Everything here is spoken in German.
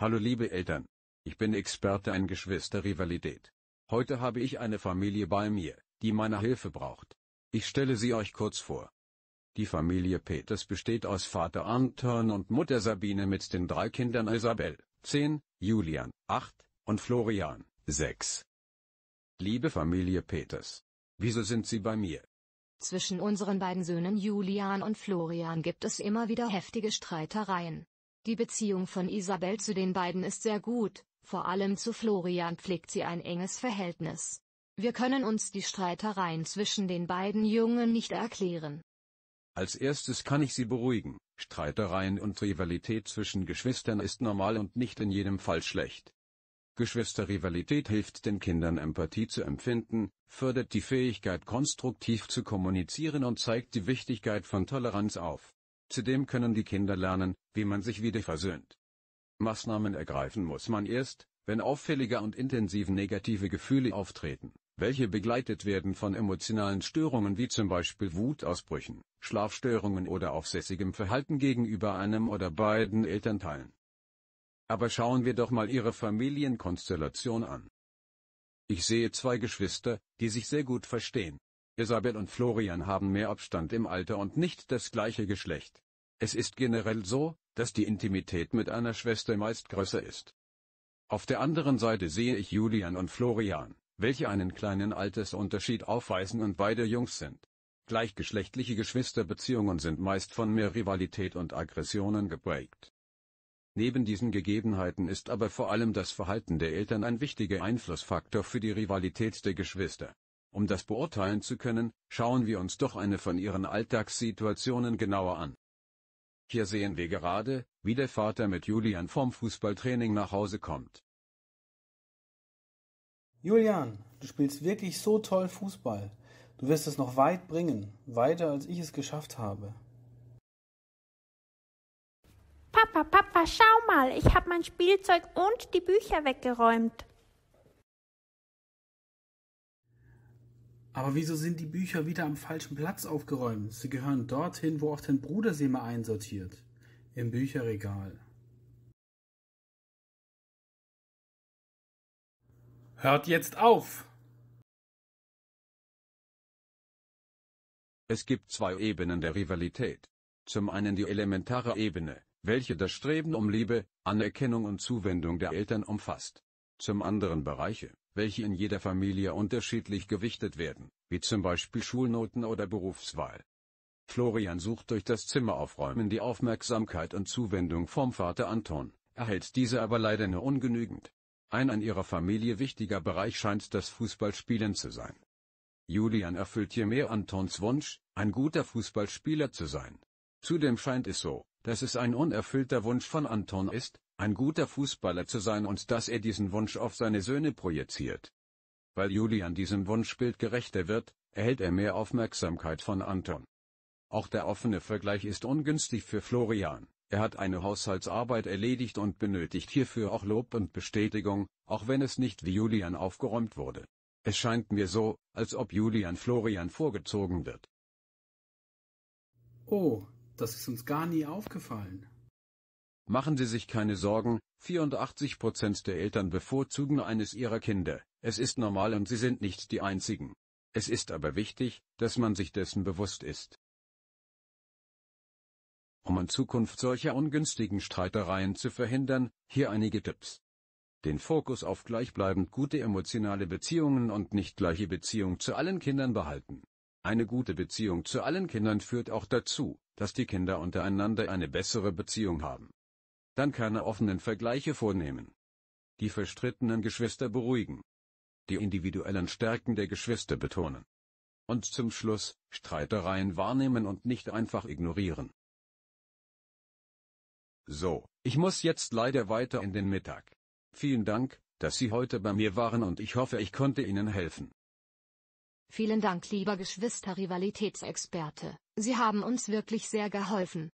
Hallo liebe Eltern. Ich bin Experte in Geschwisterrivalität. Heute habe ich eine Familie bei mir, die meine Hilfe braucht. Ich stelle sie euch kurz vor. Die Familie Peters besteht aus Vater Anton und Mutter Sabine mit den drei Kindern Isabel, 10, Julian, 8 und Florian, 6. Liebe Familie Peters. Wieso sind Sie bei mir? Zwischen unseren beiden Söhnen Julian und Florian gibt es immer wieder heftige Streitereien. Die Beziehung von Isabel zu den beiden ist sehr gut, vor allem zu Florian pflegt sie ein enges Verhältnis. Wir können uns die Streitereien zwischen den beiden Jungen nicht erklären. Als erstes kann ich Sie beruhigen, Streitereien und Rivalität zwischen Geschwistern ist normal und nicht in jedem Fall schlecht. Geschwisterrivalität hilft den Kindern Empathie zu empfinden, fördert die Fähigkeit konstruktiv zu kommunizieren und zeigt die Wichtigkeit von Toleranz auf. Zudem können die Kinder lernen, wie man sich wieder versöhnt. Maßnahmen ergreifen muss man erst, wenn auffällige und intensiv negative Gefühle auftreten, welche begleitet werden von emotionalen Störungen wie zum Beispiel Wutausbrüchen, Schlafstörungen oder aufsässigem Verhalten gegenüber einem oder beiden Elternteilen. Aber schauen wir doch mal Ihre Familienkonstellation an. Ich sehe zwei Geschwister, die sich sehr gut verstehen. Isabel und Florian haben mehr Abstand im Alter und nicht das gleiche Geschlecht. Es ist generell so, dass die Intimität mit einer Schwester meist größer ist. Auf der anderen Seite sehe ich Julian und Florian, welche einen kleinen Altersunterschied aufweisen und beide Jungs sind. Gleichgeschlechtliche Geschwisterbeziehungen sind meist von mehr Rivalität und Aggressionen geprägt. Neben diesen Gegebenheiten ist aber vor allem das Verhalten der Eltern ein wichtiger Einflussfaktor für die Rivalität der Geschwister. Um das beurteilen zu können, schauen wir uns doch eine von ihren Alltagssituationen genauer an. Hier sehen wir gerade, wie der Vater mit Julian vom Fußballtraining nach Hause kommt. Julian, du spielst wirklich so toll Fußball. Du wirst es noch weit bringen, weiter als ich es geschafft habe. Papa, Papa, schau mal, ich habe mein Spielzeug und die Bücher weggeräumt. Aber wieso sind die Bücher wieder am falschen Platz aufgeräumt? Sie gehören dorthin, wo auch dein Bruder sie mal einsortiert. Im Bücherregal. Hört jetzt auf! Es gibt zwei Ebenen der Rivalität. Zum einen die elementare Ebene, welche das Streben um Liebe, Anerkennung und Zuwendung der Eltern umfasst. Zum anderen Bereiche, welche in jeder Familie unterschiedlich gewichtet werden, wie zum Beispiel Schulnoten oder Berufswahl. Florian sucht durch das Zimmeraufräumen die Aufmerksamkeit und Zuwendung vom Vater Anton, erhält diese aber leider nur ungenügend. Ein an ihrer Familie wichtiger Bereich scheint das Fußballspielen zu sein. Julian erfüllt je mehr Antons Wunsch, ein guter Fußballspieler zu sein. Zudem scheint es so, dass es ein unerfüllter Wunsch von Anton ist, ein guter Fußballer zu sein und dass er diesen Wunsch auf seine Söhne projiziert. Weil Julian diesem Wunschbild gerechter wird, erhält er mehr Aufmerksamkeit von Anton. Auch der offene Vergleich ist ungünstig für Florian, er hat eine Haushaltsarbeit erledigt und benötigt hierfür auch Lob und Bestätigung, auch wenn es nicht wie Julian aufgeräumt wurde. Es scheint mir so, als ob Julian Florian vorgezogen wird. Oh, das ist uns gar nie aufgefallen. Machen Sie sich keine Sorgen, 84 der Eltern bevorzugen eines ihrer Kinder, es ist normal und Sie sind nicht die Einzigen. Es ist aber wichtig, dass man sich dessen bewusst ist. Um in Zukunft solcher ungünstigen Streitereien zu verhindern, hier einige Tipps. Den Fokus auf gleichbleibend gute emotionale Beziehungen und nicht gleiche Beziehung zu allen Kindern behalten. Eine gute Beziehung zu allen Kindern führt auch dazu, dass die Kinder untereinander eine bessere Beziehung haben dann keine offenen Vergleiche vornehmen. Die verstrittenen Geschwister beruhigen. Die individuellen Stärken der Geschwister betonen. Und zum Schluss, Streitereien wahrnehmen und nicht einfach ignorieren. So, ich muss jetzt leider weiter in den Mittag. Vielen Dank, dass Sie heute bei mir waren und ich hoffe, ich konnte Ihnen helfen. Vielen Dank, lieber Geschwister-Rivalitätsexperte. Sie haben uns wirklich sehr geholfen.